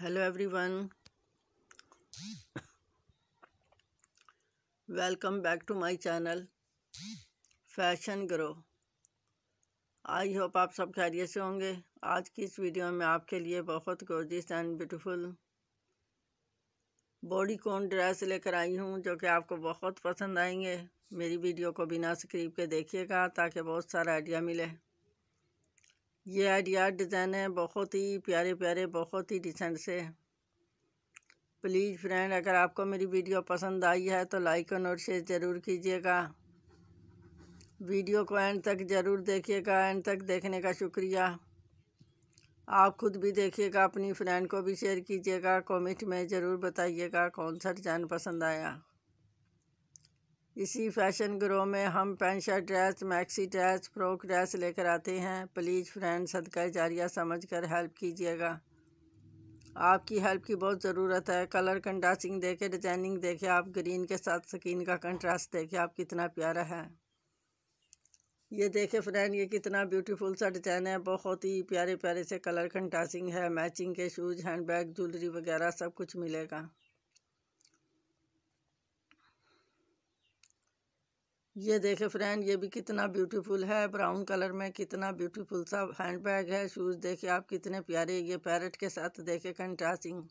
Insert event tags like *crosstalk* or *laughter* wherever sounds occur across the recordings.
hello everyone welcome back to my channel Fashion Grow I hope आप सब खैरियत से होंगे आज की इस वीडियो में आपके लिए बहुत gorgeous and beautiful bodycon dress लेकर आई हूँ जो कि आपको बहुत पसंद आएंगे मेरी वीडियो को बिना स्क्रीप के देखिएगा ताकि बहुत सारा आइडिया मिले ये आठ यार्ड डिज़ाइन है बहुत ही प्यारे प्यारे बहुत ही डिसेंट से प्लीज़ फ्रेंड अगर आपको मेरी वीडियो पसंद आई है तो लाइक और नोट शेयर ज़रूर कीजिएगा वीडियो को एंड तक ज़रूर देखिएगा एंड तक देखने का शुक्रिया आप खुद भी देखिएगा अपनी फ्रेंड को भी शेयर कीजिएगा कमेंट में ज़रूर बताइएगा कौन सा डिज़ाइन पसंद आया इसी फैशन ग्रो में हम pant shirt dress maxi dress frock dress लेकर आते हैं प्लीज़ फ्रेंड सदका जारिया समझ कर हेल्प कीजिएगा आपकी हेल्प की बहुत ज़रूरत है कलर कंट्रास्टिंग देखे डिजाइनिंग देखे आप ग्रीन के साथ स्किन का कंट्रास्ट देखे आप कितना प्यारा है ये देखे फ्रेंड ये कितना ब्यूटीफुल सा डिज़ाइन है बहुत ही प्यारे प्यारे से कलर कंटासिंग है मैचिंग के शूज़ हैंड बैग ज्वेलरी वगैरह सब कुछ मिलेगा ये देखे फ्रेंड ये भी कितना ब्यूटीफुल है ब्राउन कलर में कितना ब्यूटीफुल सा हैंड बैग है शूज़ देखे आप कितने प्यारे ये पैरट के साथ देखे contrasting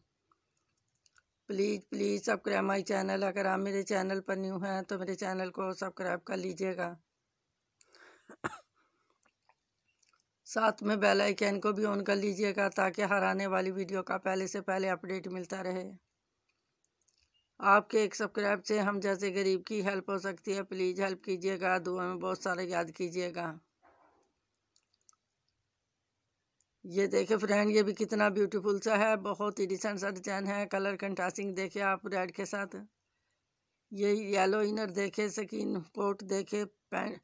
please please subscribe my channel अगर आप मेरे चैनल पर न्यू हैं तो मेरे चैनल को सब्सक्राइब कर लीजिएगा साथ में बेल आइकन को भी ऑन कर लीजिएगा ताकि हर आने वाली वीडियो का पहले से पहले अपडेट मिलता रहे आपके एक सब्सक्राइब से हम जैसे गरीब की हेल्प हो सकती है प्लीज़ हेल्प कीजिएगा दुआ में बहुत सारे याद कीजिएगा ये देखे फ्रेंड ये भी कितना ब्यूटीफुल सा है बहुत ही डिसेंट सा डिजाइन है कलर कंट्रास्टिंग देखे आप रेड के साथ ये येलो इनर देखे स्किन कोट देखे पैंट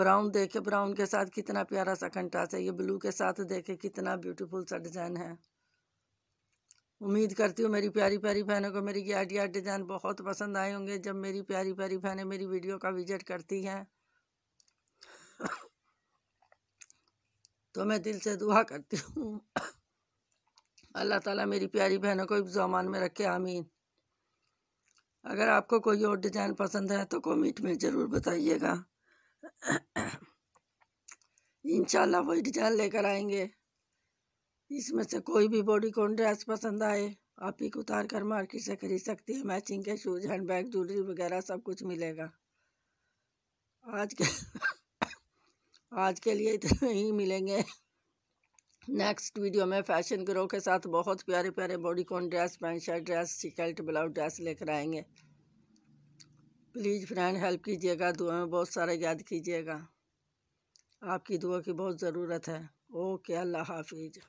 ब्राउन देखे ब्राउन के साथ कितना प्यारा सा कंट्रास्ट है ये ब्लू के साथ देखे कितना ब्यूटीफुल सा डिज़ाइन है उम्मीद करती हूँ मेरी प्यारी प्यारी बहनों को मेरी ये आइडिया डिज़ाइन बहुत पसंद आए होंगे जब मेरी प्यारी प्यारी बहनें मेरी वीडियो का विजिट करती हैं तो मैं दिल से दुआ करती हूँ अल्लाह ताला मेरी प्यारी बहनों को जमान में रखे आमीन अगर आपको कोई और डिज़ाइन पसंद है तो कमेंट में ज़रूर बताइएगा इन वही डिज़ाइन लेकर आएंगे इसमें से कोई भी बॉडी कौन ड्रेस पसंद आए आप ही उतार कर मार्केट से खरीद सकती है मैचिंग के शूज़ हैंड बैग ज्वेलरी वगैरह सब कुछ मिलेगा आज के *coughs* आज के लिए इतने ही मिलेंगे नेक्स्ट वीडियो में फैशन ग्रो के साथ बहुत प्यारे प्यारे bodycon dress pant shirt dress सिकल्ट ब्लाउज ड्रेस लेकर आएंगे प्लीज़ फ्रेंड हेल्प कीजिएगा दुआ में बहुत सारा याद कीजिएगा आपकी दुआ की बहुत ज़रूरत है ओके अल्लाह हाफिज़